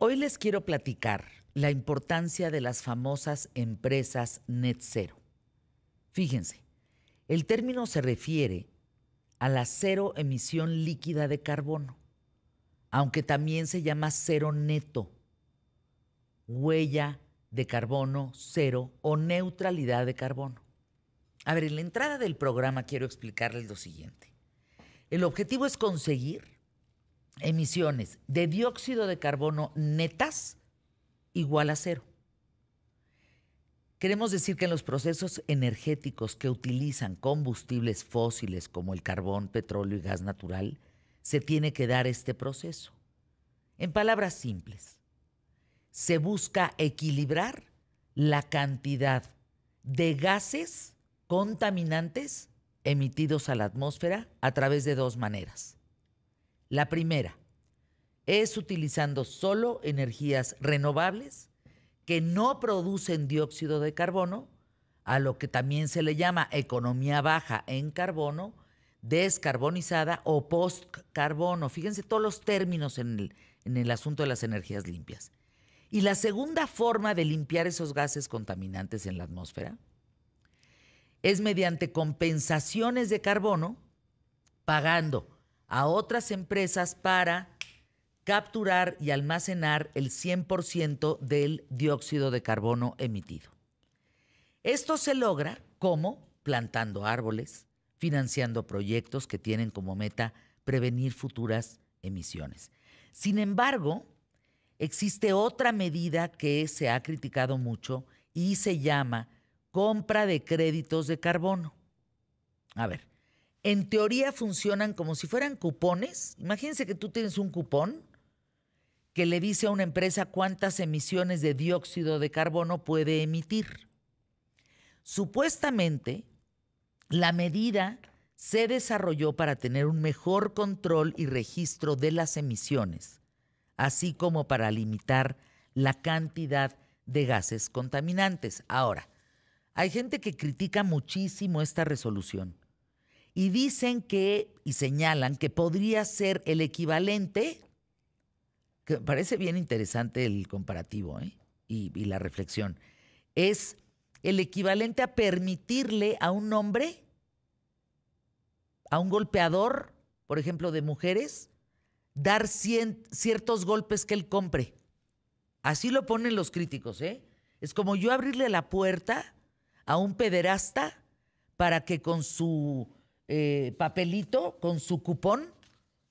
Hoy les quiero platicar la importancia de las famosas empresas net cero. Fíjense, el término se refiere a la cero emisión líquida de carbono, aunque también se llama cero neto, huella de carbono cero o neutralidad de carbono. A ver, en la entrada del programa quiero explicarles lo siguiente. El objetivo es conseguir emisiones de dióxido de carbono netas igual a cero. Queremos decir que en los procesos energéticos que utilizan combustibles fósiles como el carbón, petróleo y gas natural, se tiene que dar este proceso. En palabras simples, se busca equilibrar la cantidad de gases contaminantes emitidos a la atmósfera a través de dos maneras la primera es utilizando solo energías renovables que no producen dióxido de carbono, a lo que también se le llama economía baja en carbono, descarbonizada o post carbono. Fíjense todos los términos en el, en el asunto de las energías limpias. Y la segunda forma de limpiar esos gases contaminantes en la atmósfera es mediante compensaciones de carbono, pagando a otras empresas para capturar y almacenar el 100% del dióxido de carbono emitido. Esto se logra como plantando árboles, financiando proyectos que tienen como meta prevenir futuras emisiones. Sin embargo, existe otra medida que se ha criticado mucho y se llama compra de créditos de carbono. A ver, en teoría funcionan como si fueran cupones. Imagínense que tú tienes un cupón que le dice a una empresa cuántas emisiones de dióxido de carbono puede emitir. Supuestamente, la medida se desarrolló para tener un mejor control y registro de las emisiones, así como para limitar la cantidad de gases contaminantes. Ahora, hay gente que critica muchísimo esta resolución y dicen que, y señalan que podría ser el equivalente, que me parece bien interesante el comparativo ¿eh? y, la reflexión, es el equivalente a permitirle a un hombre, a un golpeador, por ejemplo, de mujeres, dar ciertos golpes que él compre. Así lo ponen los críticos, ¿eh? Es como yo abrirle la puerta a un pederasta para que con su eh, papelito con su cupón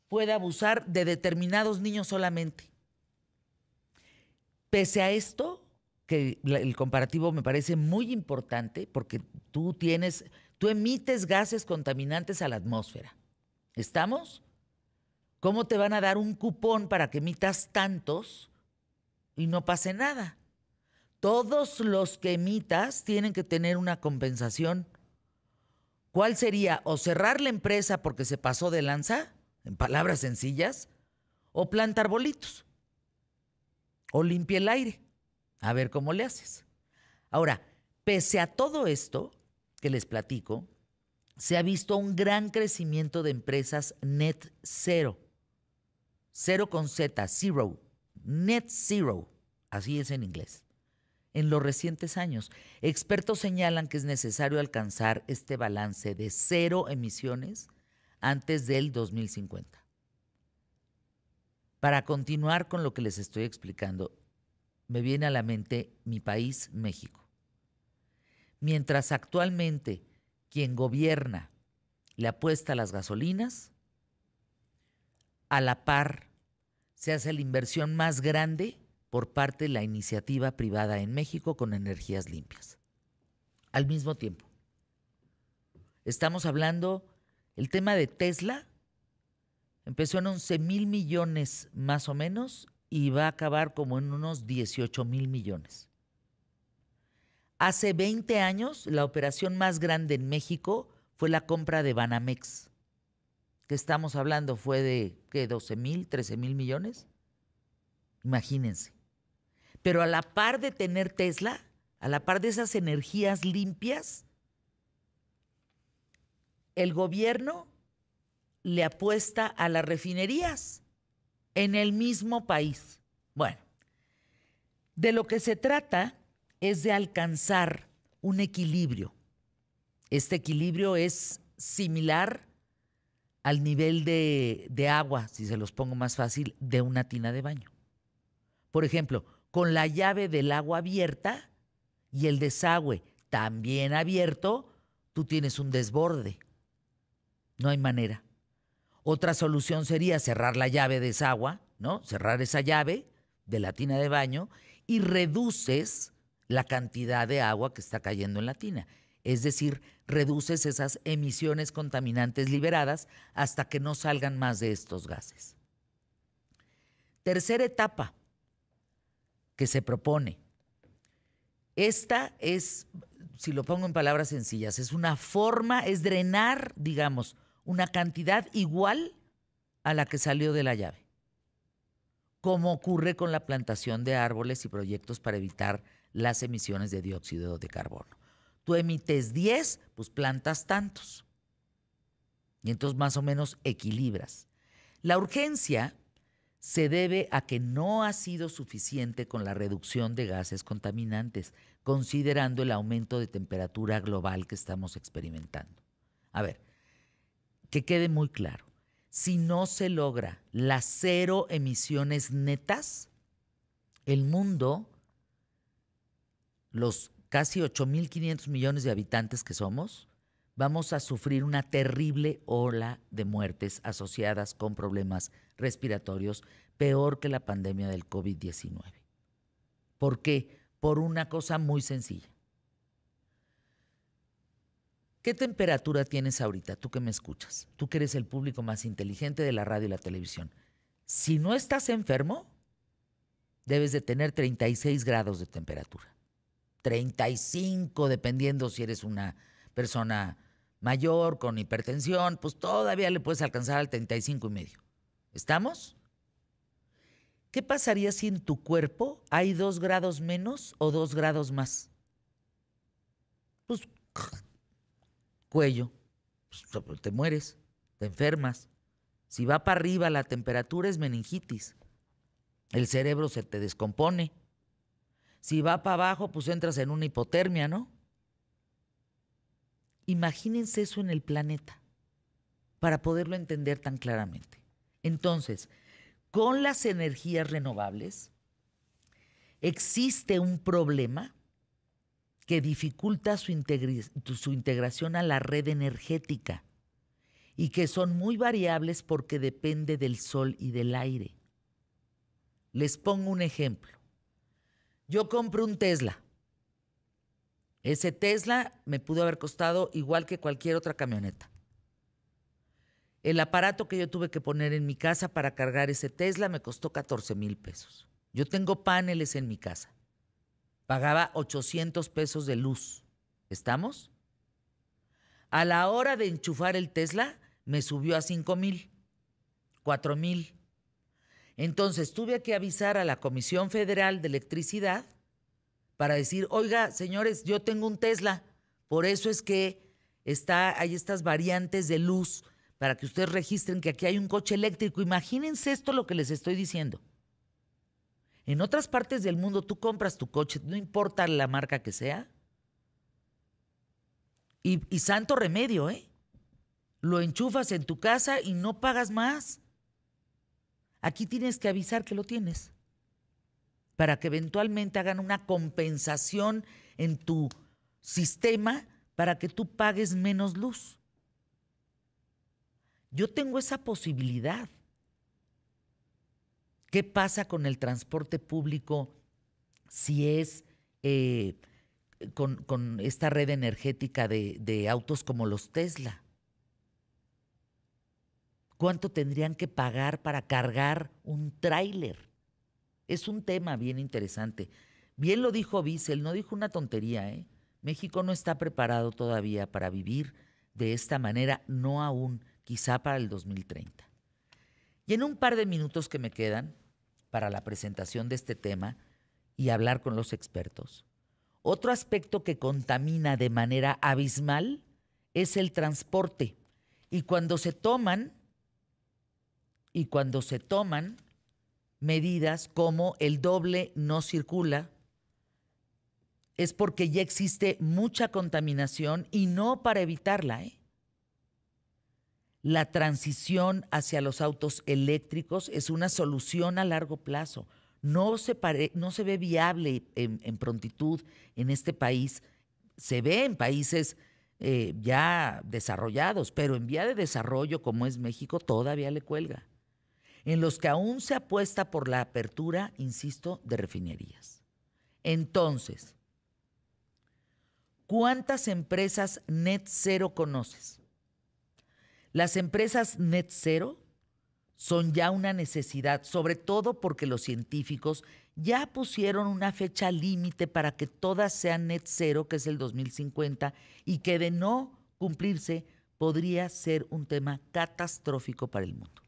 puede abusar de determinados niños solamente. Pese a esto, que el comparativo me parece muy importante porque tú tienes, tú emites gases contaminantes a la atmósfera. ¿Estamos? ¿Cómo te van a dar un cupón para que emitas tantos y no pase nada? Todos los que emitas tienen que tener una compensación ¿Cuál sería? ¿O cerrar la empresa porque se pasó de lanza? En palabras sencillas. ¿O plantar bolitos? ¿O limpiar el aire? A ver cómo le haces. Ahora, pese a todo esto que les platico, se ha visto un gran crecimiento de empresas net cero. Cero con Z, zero. Net zero. Así es en inglés en los recientes años. Expertos señalan que es necesario alcanzar este balance de cero emisiones antes del 2050. Para continuar con lo que les estoy explicando, me viene a la mente mi país, México. Mientras actualmente quien gobierna le apuesta a las gasolinas, a la par se hace la inversión más grande por parte de la iniciativa privada en México con energías limpias. Al mismo tiempo, estamos hablando, el tema de Tesla empezó en 11 mil millones más o menos y va a acabar como en unos 18 mil millones. Hace 20 años, la operación más grande en México fue la compra de Banamex, que estamos hablando fue de, 12 mil, 13 mil millones. Imagínense. Pero a la par de tener Tesla, a la par de esas energías limpias, el gobierno le apuesta a las refinerías en el mismo país. Bueno, de lo que se trata es de alcanzar un equilibrio. Este equilibrio es similar al nivel de, agua, si se los pongo más fácil, de una tina de baño. Por ejemplo, con la llave del agua abierta y el desagüe también abierto, tú tienes un desborde. No hay manera. Otra solución sería cerrar la llave de desagüe, ¿no? Cerrar esa llave de la tina de baño y reduces la cantidad de agua que está cayendo en la tina. Es decir, reduces esas emisiones contaminantes liberadas hasta que no salgan más de estos gases. Tercera etapa, que se propone. Esta es, si lo pongo en palabras sencillas, es una forma, es drenar, digamos, una cantidad igual a la que salió de la llave, como ocurre con la plantación de árboles y proyectos para evitar las emisiones de dióxido de carbono. Tú emites 10, pues plantas tantos. Y entonces más o menos equilibras. La urgencia se debe a que no ha sido suficiente con la reducción de gases contaminantes, considerando el aumento de temperatura global que estamos experimentando. A ver, que quede muy claro, si no se logra las cero emisiones netas, el mundo, los casi 8.500 millones de habitantes que somos, vamos a sufrir una terrible ola de muertes asociadas con problemas respiratorios, peor que la pandemia del COVID-19. ¿Por qué? Por una cosa muy sencilla. ¿Qué temperatura tienes ahorita, tú que me escuchas? Tú que eres el público más inteligente de la radio y la televisión. Si no estás enfermo, debes de tener 36 grados de temperatura. 35, dependiendo si eres una persona mayor, con hipertensión, pues todavía le puedes alcanzar al 35 y medio. ¿Estamos? ¿Qué pasaría si en tu cuerpo hay dos grados menos o dos grados más? Pues cuello, pues, te mueres, te enfermas. Si va para arriba la temperatura es meningitis. El cerebro se te descompone. Si va para abajo, pues entras en una hipotermia, ¿no? Imagínense eso en el planeta para poderlo entender tan claramente. Entonces, con las energías renovables existe un problema que dificulta su, integración a la red energética y que son muy variables porque depende del sol y del aire. Les pongo un ejemplo. Yo compro un Tesla ese Tesla me pudo haber costado igual que cualquier otra camioneta. El aparato que yo tuve que poner en mi casa para cargar ese Tesla me costó 14 mil pesos. Yo tengo paneles en mi casa. Pagaba 800 pesos de luz. ¿Estamos? A la hora de enchufar el Tesla, me subió a 5 mil, 4 mil. Entonces tuve que avisar a la Comisión Federal de Electricidad para decir, oiga, señores, yo tengo un Tesla, por eso es que está, hay estas variantes de luz para que ustedes registren que aquí hay un coche eléctrico. Imagínense esto lo que les estoy diciendo. En otras partes del mundo tú compras tu coche, no importa la marca que sea. Y, y santo remedio, ¿eh? Lo enchufas en tu casa y no pagas más. Aquí tienes que avisar que lo tienes para que eventualmente hagan una compensación en tu sistema para que tú pagues menos luz. Yo tengo esa posibilidad. ¿Qué pasa con el transporte público si es eh, con, esta red energética de, de autos como los Tesla? ¿Cuánto tendrían que pagar para cargar un tráiler? Es un tema bien interesante. Bien lo dijo Bissell, no dijo una tontería, ¿eh? México no está preparado todavía para vivir de esta manera, no aún, quizá para el 2030. Y en un par de minutos que me quedan para la presentación de este tema y hablar con los expertos, otro aspecto que contamina de manera abismal es el transporte. Y cuando se toman, y cuando se toman medidas como el doble no circula, es porque ya existe mucha contaminación y no para evitarla. ¿eh? La transición hacia los autos eléctricos es una solución a largo plazo. No se, no se ve viable en, prontitud en este país. Se ve en países eh, ya desarrollados, pero en vía de desarrollo como es México todavía le cuelga en los que aún se apuesta por la apertura, insisto, de refinerías. Entonces, ¿cuántas empresas net cero conoces? Las empresas net cero son ya una necesidad, sobre todo porque los científicos ya pusieron una fecha límite para que todas sean net cero, que es el 2050, y que de no cumplirse podría ser un tema catastrófico para el mundo.